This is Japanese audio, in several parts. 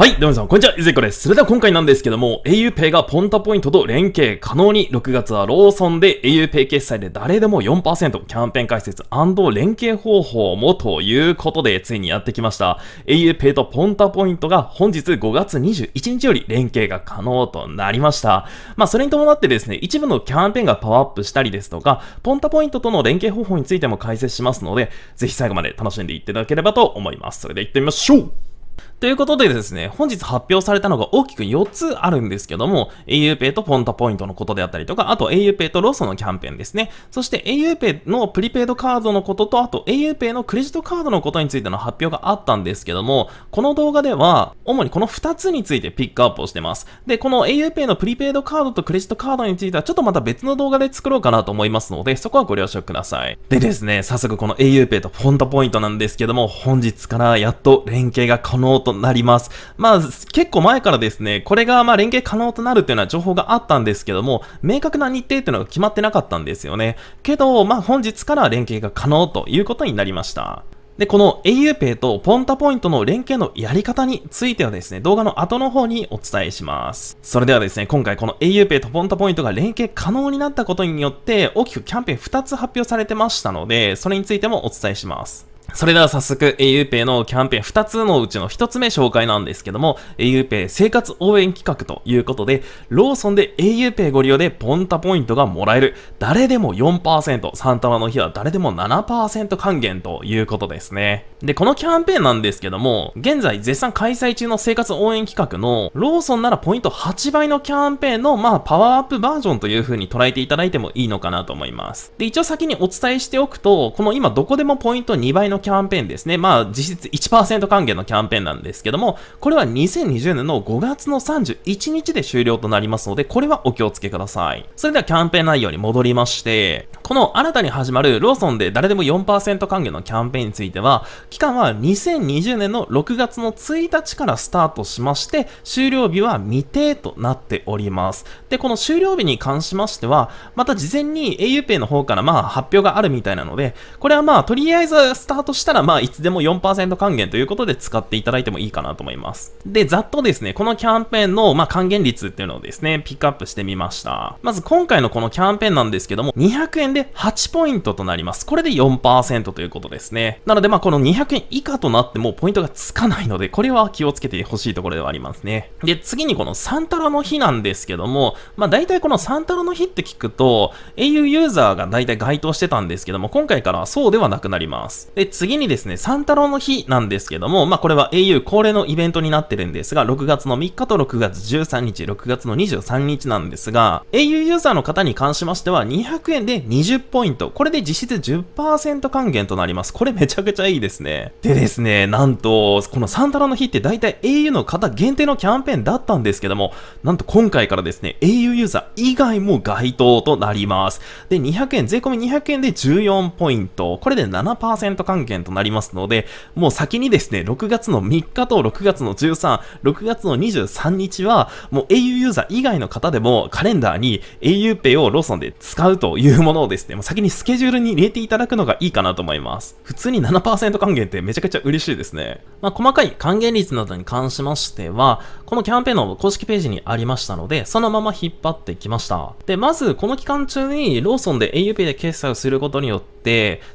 はい、どうも皆さん、こんにちは、ゆずこです。それでは今回なんですけども、auPay がポンタポイントと連携可能に、6月はローソンで auPay 決済で誰でも4%キャンペーン解説連携方法もということで、ついにやってきました。auPay とポンタポイントが本日5月21日より連携が可能となりました。まあ、それに伴ってですね、一部のキャンペーンがパワーアップしたりですとか、ポンタポイントとの連携方法についても解説しますので、ぜひ最後まで楽しんでいっていただければと思います。それでは行ってみましょうということでですね、本日発表されたのが大きく4つあるんですけども、aupay とポンタポイントのことであったりとか、あと aupay とローソンのキャンペーンですね。そして aupay のプリペイドカードのことと、あと aupay のクレジットカードのことについての発表があったんですけども、この動画では、主にこの2つについてピックアップをしてます。で、この aupay のプリペイドカードとクレジットカードについては、ちょっとまた別の動画で作ろうかなと思いますので、そこはご了承ください。でですね、早速この aupay とポンタポイントなんですけども、本日からやっと連携が可能ととなります。まあ、結構前からですね、これがまあ連携可能となるというような情報があったんですけども、明確な日程というのが決まってなかったんですよね。けど、まあ本日から連携が可能ということになりました。で、この auPay とポンタポイントの連携のやり方についてはですね、動画の後の方にお伝えします。それではですね、今回この auPay とポンタポイントが連携可能になったことによって、大きくキャンペーン2つ発表されてましたので、それについてもお伝えします。それでは早速 auPay のキャンペーン2つのうちの1つ目紹介なんですけども auPay 生活応援企画ということでローソンで auPay ご利用でポンタポイントがもらえる誰でも 4%3 玉の日は誰でも7%還元ということですねでこのキャンペーンなんですけども現在絶賛開催中の生活応援企画のローソンならポイント8倍のキャンペーンのまあパワーアップバージョンという風に捉えていただいてもいいのかなと思いますで一応先にお伝えしておくとこの今どこでもポイント2倍ののキャンペーンですね。まあ、実質1%還元のキャンペーンなんですけども、これは2020年の5月の31日で終了となりますので、これはお気をつけください。それではキャンペーン内容に戻りまして、この新たに始まるローソンで誰でも4%還元のキャンペーンについては、期間は2020年の6月の1日からスタートしまして、終了日は未定となっております。で、この終了日に関しましては、また事前に auPay の方からまあ発表があるみたいなので、これはまあとりあえずスタートとしたら、まあ、いつでも4%還元ということで使っていただいてもいいかなと思います。で、ざっとですね、このキャンペーンの、まあ、還元率っていうのをですね、ピックアップしてみました。まず、今回のこのキャンペーンなんですけども、200円で8ポイントとなります。これで4%ということですね。なので、まあ、この200円以下となってもポイントがつかないので、これは気をつけてほしいところではありますね。で、次にこのサンタラの日なんですけども、まあ、大体このサンタラの日って聞くと、au ユーザーが大体該当してたんですけども、今回からはそうではなくなります。で、次にですね、三太郎の日なんですけども、まあ、これは au 恒例のイベントになってるんですが、6月の3日と6月13日、6月の23日なんですが、au ユーザーの方に関しましては、200円で20ポイント。これで実質10%還元となります。これめちゃくちゃいいですね。でですね、なんと、このサンタウの日って大体 au の方限定のキャンペーンだったんですけども、なんと今回からですね、au ユーザー以外も該当となります。で、200円、税込み200円で14ポイント。これで7%還元件となりますので、もう先にですね、6月の3日と6月の13、6月の23日は、もう au ユーザー以外の方でもカレンダーに auPay をローソンで使うというものをですね、もう先にスケジュールに入れていただくのがいいかなと思います。普通に7%還元ってめちゃくちゃ嬉しいですね。まあ、細かい還元率などに関しましては、このキャンペーンの公式ページにありましたので、そのまま引っ張ってきました。で、まずこの期間中にローソンで auPay で決済をすることによって、、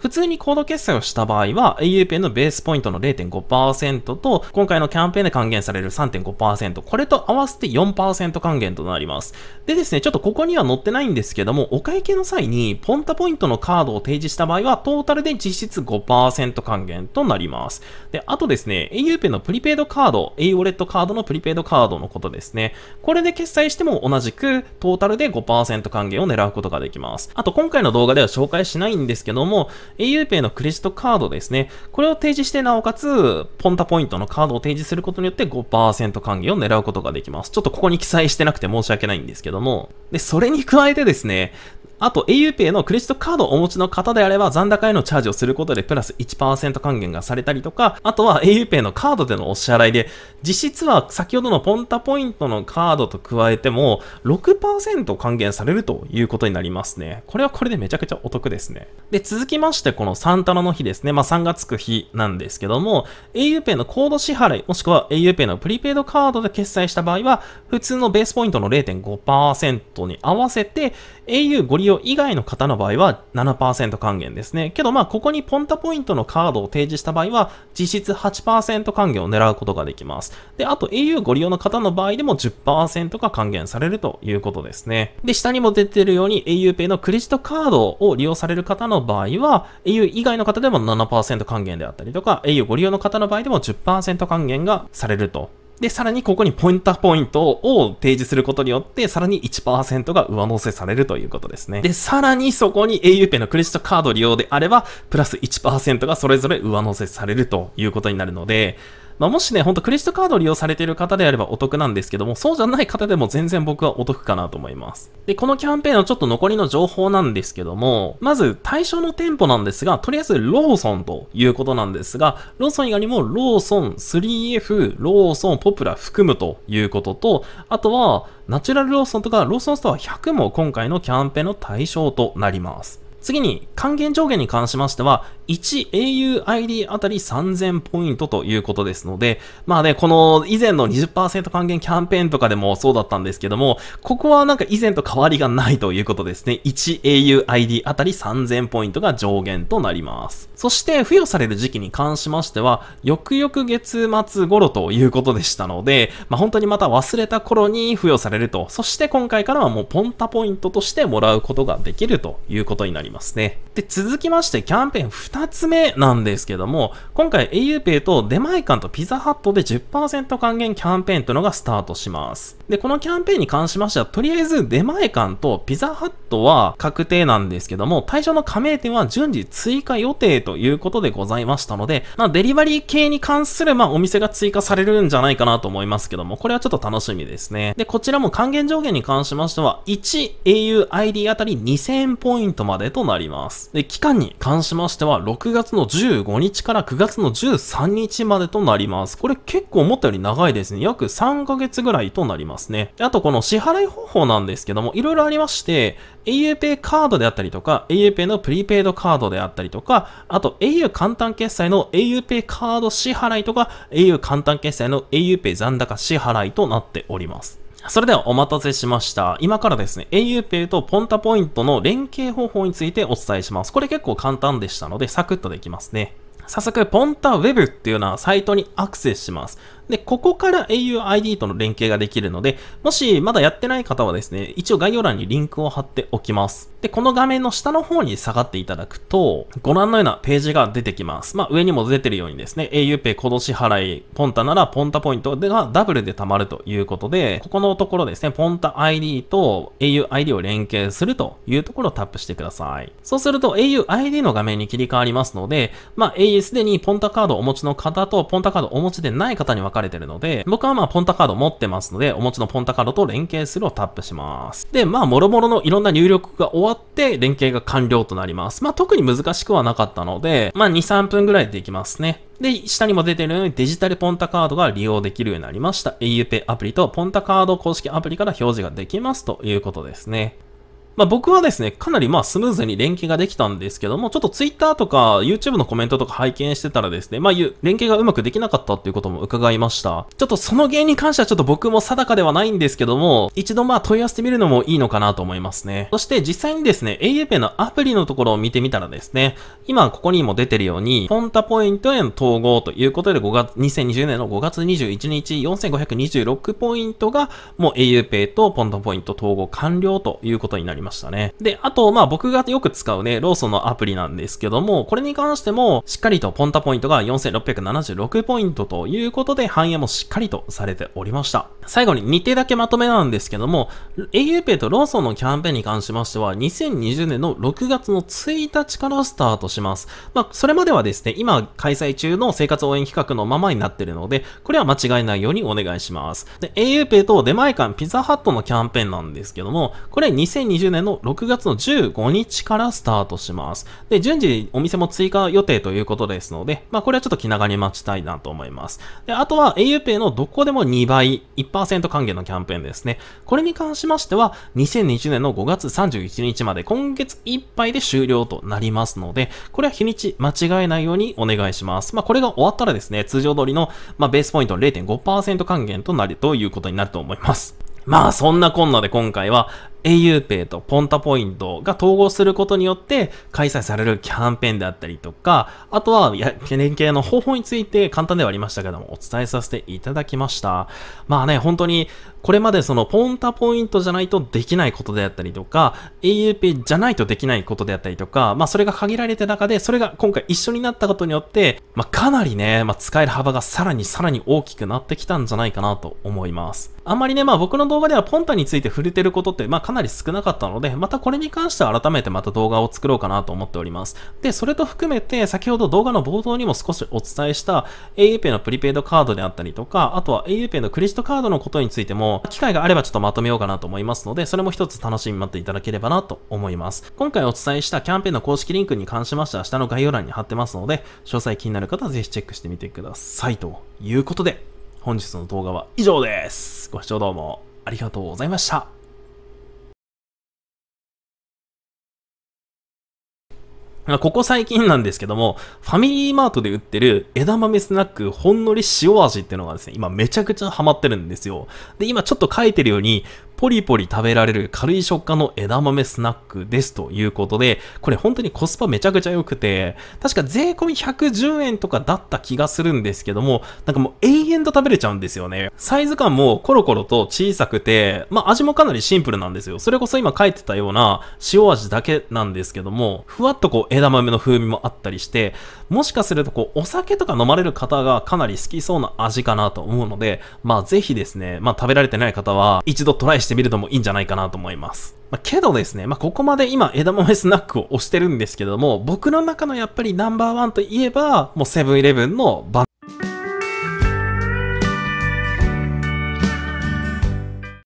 普通にコード決済をした場合は auPN のベースポイントの0.5%と、今回のキャンペーンで還元される3.5%、これと合わせて4%還元となります。でですね、ちょっとここには載ってないんですけども、お会計の際にポンタポイントのカードを提示した場合は、トータルで実質5%還元となります。で、あとですね、auPay のプリペイドカード、a ウォレットカードのプリペイドカードのことですね。これで決済しても同じく、トータルで5%還元を狙うことができます。あと、今回の動画では紹介しないんですけども、auPay のクレジットカードですね。これを提示して、なおかつ、ポンタポイントのカードを提示することによって5%還元を狙うことができます。ちょっとここに記載してなくて申し訳ないんですけども。で、それに加えてですね、あと auPay のクレジットカードをお持ちの方であれば残高へのチャージをすることでプラス1%還元がされたりとか、あとは auPay のカードでのお支払いで、実質は先ほどのポンタポイントのカードと加えても6%還元されるということになりますね。これはこれでめちゃくちゃお得ですね。で、続きましてこのサンタナの日ですね。まあ3月く日なんですけども、auPay のコード支払いもしくは auPay のプリペイドカードで決済した場合は、普通のベースポイントの0.5%に合わせて au ゴリ用以外の方の場合は7%還元ですね。けどまあここにポンタポイントのカードを提示した場合は実質8%還元を狙うことができます。で、あと au ご利用の方の場合でも10%が還元されるということですね。で、下にも出てるように auPay のクレジットカードを利用される方の場合は au 以外の方でも7%還元であったりとか au ご利用の方の場合でも10%還元がされるとで、さらにここにポインターポイントを提示することによって、さらに1%が上乗せされるということですね。で、さらにそこに auPay のクレジットカード利用であれば、プラス1%がそれぞれ上乗せされるということになるので、まあ、もしね、ほんとクレジットカードを利用されている方であればお得なんですけども、そうじゃない方でも全然僕はお得かなと思います。で、このキャンペーンのちょっと残りの情報なんですけども、まず対象の店舗なんですが、とりあえずローソンということなんですが、ローソン以外にもローソン 3F、ローソンポプラ含むということと、あとは、ナチュラルローソンとかローソンストア100も今回のキャンペーンの対象となります。次に、還元上限に関しましては、1auid あたり3000ポイントということですので、まあね、この以前の20%還元キャンペーンとかでもそうだったんですけども、ここはなんか以前と変わりがないということですね。1auid あたり3000ポイントが上限となります。そして付与される時期に関しましては、翌々月末頃ということでしたので、まあ本当にまた忘れた頃に付与されると、そして今回からはもうポンタポイントとしてもらうことができるということになりますね。で、続きましてキャンペーン2 2つ目なんですけども、今回 auPay と出前館とピザハットで10%還元キャンペーンというのがスタートします。で、このキャンペーンに関しましては、とりあえず出前館とピザハットは確定なんですけども、対象の加盟店は順次追加予定ということでございましたので、まあデリバリー系に関するまあお店が追加されるんじゃないかなと思いますけども、これはちょっと楽しみですね。で、こちらも還元上限に関しましては、1auID あたり2000ポイントまでとなります。で、期間に関しましては、6月の15日から9月の13日までとなります。これ結構思ったより長いですね。約3ヶ月ぐらいとなります。ますね。あとこの支払い方法なんですけども、いろいろありまして、auPay カードであったりとか、auPay のプリペイドカードであったりとか、あと au 簡単決済の auPay カード支払いとか、au 簡単決済の auPay 残高支払いとなっております。それではお待たせしました。今からですね、auPay とポンタポイントの連携方法についてお伝えします。これ結構簡単でしたので、サクッとできますね。早速、ポンタウェブっていうようなサイトにアクセスします。で、ここから auID との連携ができるので、もしまだやってない方はですね、一応概要欄にリンクを貼っておきます。で、この画面の下の方に下がっていただくと、ご覧のようなページが出てきます。まあ、上にも出てるようにですね、auPay コー支払い、ポンタならポンタポイントがダブルで貯まるということで、ここのところですね、ポンタ ID と auID を連携するというところをタップしてください。そうすると auID の画面に切り替わりますので、まあ、au すでにポンタカードをお持ちの方と、ポンタカードをお持ちでない方に分かれてるので、僕はまあポンタカード持ってますので、お持ちのポンタカードと連携するをタップします。で、まあ、もろもろのいろんな入力が終わって、連携が完了となります。まあ、特に難しくはなかったので、まあ、2、3分ぐらいでできますね。で、下にも出てるようにデジタルポンタカードが利用できるようになりました。a u p y アプリとポンタカード公式アプリから表示ができますということですね。まあ、僕はですね、かなりまあスムーズに連携ができたんですけども、ちょっとツイッターとか YouTube のコメントとか拝見してたらですね、まあ、連携がうまくできなかったっていうことも伺いました。ちょっとその原因に関してはちょっと僕も定かではないんですけども、一度まあ問い合わせてみるのもいいのかなと思いますね。そして実際にですね、AUPay のアプリのところを見てみたらですね、今ここにも出てるように、ポンタポイントへの統合ということで5月、2020年の5月21日4526ポイントがもう AUPay とポンタポイント統合完了ということになります。ましたね。で、あと、まあ僕がよく使うね、ローソンのアプリなんですけども、これに関しても、しっかりとポンタポイントが4676ポイントということで、反映もしっかりとされておりました。最後に日程だけまとめなんですけども、auPay とローソンのキャンペーンに関しましては、2020年の6月の1日からスタートします。まあ、それまではですね、今開催中の生活応援企画のままになってるので、これは間違いないようにお願いします。で、auPay と出前館ピザハットのキャンペーンなんですけども、これ2020年年の6月の15日からスタートします。で、順次お店も追加予定ということですので、まあこれはちょっと気長に待ちたいなと思います。で、あとは auPay のどこでも2倍、1%還元のキャンペーンですね。これに関しましては、2020年の5月31日まで今月いっぱいで終了となりますので、これは日にち間違えないようにお願いします。まあこれが終わったらですね、通常通りの、まあ、ベースポイント0.5%還元となるということになると思います。まあそんなこんなで今回は auPay とポンタポイントが統合することによって開催されるキャンペーンであったりとか、あとは連携の方法について簡単ではありましたけどもお伝えさせていただきました。まあね、本当にこれまでそのポンタポイントじゃないとできないことであったりとか、auPay じゃないとできないことであったりとか、まあそれが限られた中でそれが今回一緒になったことによって、まあかなりね、まあ使える幅がさらにさらに大きくなってきたんじゃないかなと思います。あんまりね、まあ僕の動画ではポンタについて触れてることって、まあなり少なかったので、またこれに関しては改めてまた動画を作ろうかなと思っております。で、それと含めて、先ほど動画の冒頭にも少しお伝えした auPay のプリペイドカードであったりとか、あとは auPay のクレジットカードのことについても、機会があればちょっとまとめようかなと思いますので、それも一つ楽しみに待っていただければなと思います。今回お伝えしたキャンペーンの公式リンクに関しましては、下の概要欄に貼ってますので、詳細気になる方はぜひチェックしてみてください。ということで、本日の動画は以上です。ご視聴どうもありがとうございました。ここ最近なんですけども、ファミリーマートで売ってる枝豆スナックほんのり塩味っていうのがですね、今めちゃくちゃハマってるんですよ。で、今ちょっと書いてるように、ポリポリ食べられる軽い食感の枝豆スナックですということで、これ本当にコスパめちゃくちゃ良くて、確か税込み110円とかだった気がするんですけども、なんかもう永遠と食べれちゃうんですよね。サイズ感もコロコロと小さくて、まあ味もかなりシンプルなんですよ。それこそ今書いてたような塩味だけなんですけども、ふわっとこう枝豆の風味もあったりして、もしかするとこうお酒とか飲まれる方がかなり好きそうな味かなと思うので、まあぜひですね、まあ食べられてない方は一度トライしてしてみるのもいいんじゃないかなと思います。まあ、けどですね、まあ、ここまで今枝豆スナックを押してるんですけども、僕の中のやっぱりナンバーワンといえば、もうセブンイレブンのバナ